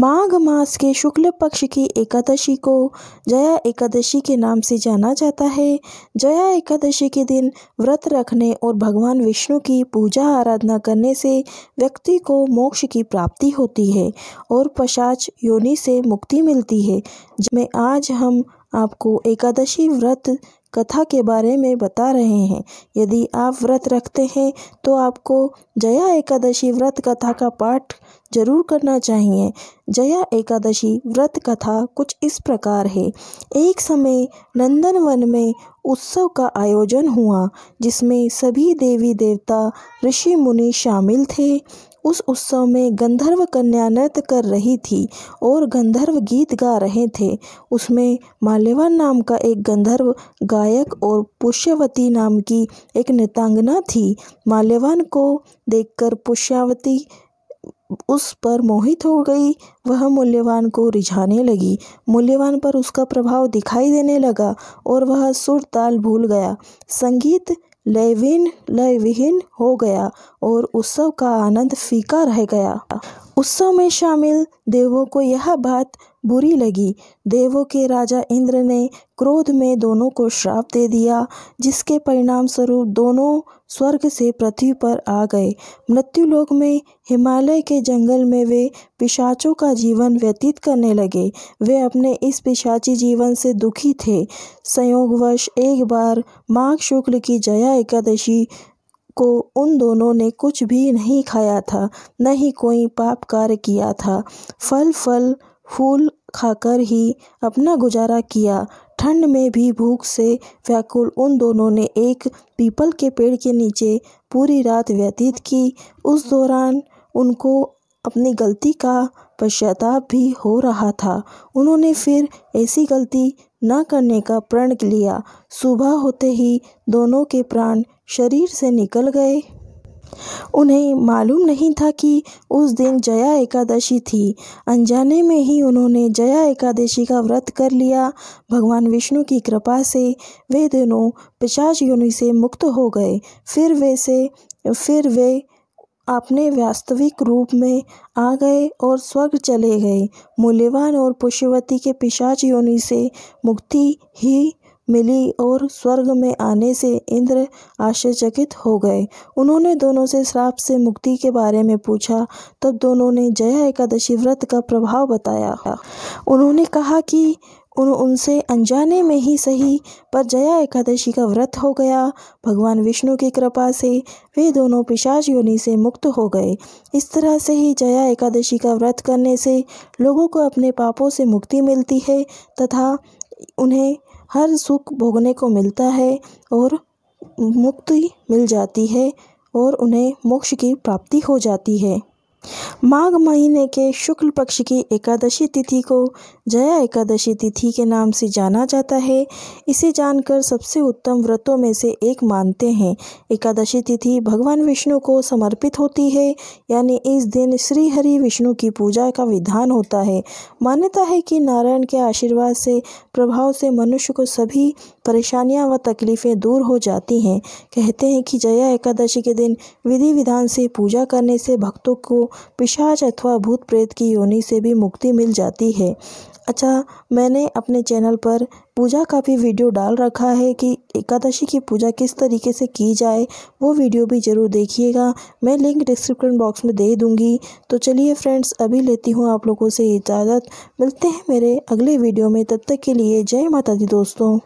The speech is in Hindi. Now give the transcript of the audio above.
माघ मास के शुक्ल पक्ष की एकादशी को जया एकादशी के नाम से जाना जाता है जया एकादशी के दिन व्रत रखने और भगवान विष्णु की पूजा आराधना करने से व्यक्ति को मोक्ष की प्राप्ति होती है और पशाच योनि से मुक्ति मिलती है जिसमें आज हम आपको एकादशी व्रत कथा के बारे में बता रहे हैं यदि आप व्रत रखते हैं तो आपको जया एकादशी व्रत कथा का पाठ जरूर करना चाहिए जया एकादशी व्रत कथा कुछ इस प्रकार है एक समय नंदनवन में उत्सव का आयोजन हुआ जिसमें सभी देवी देवता ऋषि मुनि शामिल थे उस उत्सव में गंधर्व कन्या नृत्य कर रही थी और गंधर्व गीत गा रहे थे उसमें माल्यवान नाम का एक गंधर्व गायक और पुष्यवती नाम की एक नृतांगना थी माल्यवान को देखकर पुष्यावती उस पर मोहित हो गई वह मूल्यवान को रिझाने लगी मूल्यवान पर उसका प्रभाव दिखाई देने लगा और वह सुर ताल भूल गया संगीत लयविहीन लयविहीन हो गया और उत्सव का आनंद फीका रह गया उत्सव में शामिल देवों को यह बात बुरी लगी देवों के राजा इंद्र ने क्रोध में दोनों को श्राप दे दिया जिसके परिणाम स्वरूप दोनों स्वर्ग से पृथ्वी पर आ गए मृत्युलोक में हिमालय के जंगल में वे पिशाचों का जीवन व्यतीत करने लगे वे अपने इस पिशाची जीवन से दुखी थे संयोगवश एक बार माघ शुक्ल की जया एकादशी को उन दोनों ने कुछ भी नहीं खाया था न ही कोई पाप कार्य किया था फल फल फूल खाकर ही अपना गुजारा किया ठंड में भी भूख से व्याकुल उन दोनों ने एक पीपल के पेड़ के नीचे पूरी रात व्यतीत की उस दौरान उनको अपनी गलती का पश्चाताप भी हो रहा था उन्होंने फिर ऐसी गलती न करने का प्रण लिया सुबह होते ही दोनों के प्राण शरीर से निकल गए उन्हें मालूम नहीं था कि उस दिन जया एकादशी थी अनजाने में ही उन्होंने जया एकादशी का व्रत कर लिया भगवान विष्णु की कृपा से वे दोनों पिशाच योनि से मुक्त हो गए फिर वे से फिर वे अपने वास्तविक रूप में आ गए और स्वर्ग चले गए मूल्यवान और पुष्यवती के पिशाच योनि से मुक्ति ही मिली और स्वर्ग में आने से इंद्र आश्चर्यचकित हो गए उन्होंने दोनों से श्राप से मुक्ति के बारे में पूछा तब दोनों ने जया एकादशी व्रत का प्रभाव बताया उन्होंने कहा कि उन उनसे अनजाने में ही सही पर जया एकादशी का व्रत हो गया भगवान विष्णु की कृपा से वे दोनों पिशाच योनि से मुक्त हो गए इस तरह से ही जया एकादशी का व्रत करने से लोगों को अपने पापों से मुक्ति मिलती है तथा उन्हें हर सुख भोगने को मिलता है और मुक्ति मिल जाती है और उन्हें मोक्ष की प्राप्ति हो जाती है माघ महीने के शुक्ल पक्ष की एकादशी तिथि को जया एकादशी तिथि के नाम से जाना जाता है इसे जानकर सबसे उत्तम व्रतों में से एक मानते हैं एकादशी तिथि भगवान विष्णु को समर्पित होती है यानी इस दिन श्री हरि विष्णु की पूजा का विधान होता है मान्यता है कि नारायण के आशीर्वाद से प्रभाव से मनुष्य को सभी परेशानियां व तकलीफ़ें दूर हो जाती हैं कहते हैं कि जया एकादशी के दिन विधि विधान से पूजा करने से भक्तों को पिशाच अथवा भूत प्रेत की योनि से भी मुक्ति मिल जाती है अच्छा मैंने अपने चैनल पर पूजा का भी वीडियो डाल रखा है कि एकादशी की पूजा किस तरीके से की जाए वो वीडियो भी ज़रूर देखिएगा मैं लिंक डिस्क्रिप्शन बॉक्स में दे दूँगी तो चलिए फ्रेंड्स अभी लेती हूँ आप लोगों से इजाज़त मिलते हैं मेरे अगले वीडियो में तब तक के लिए जय माता दी दोस्तों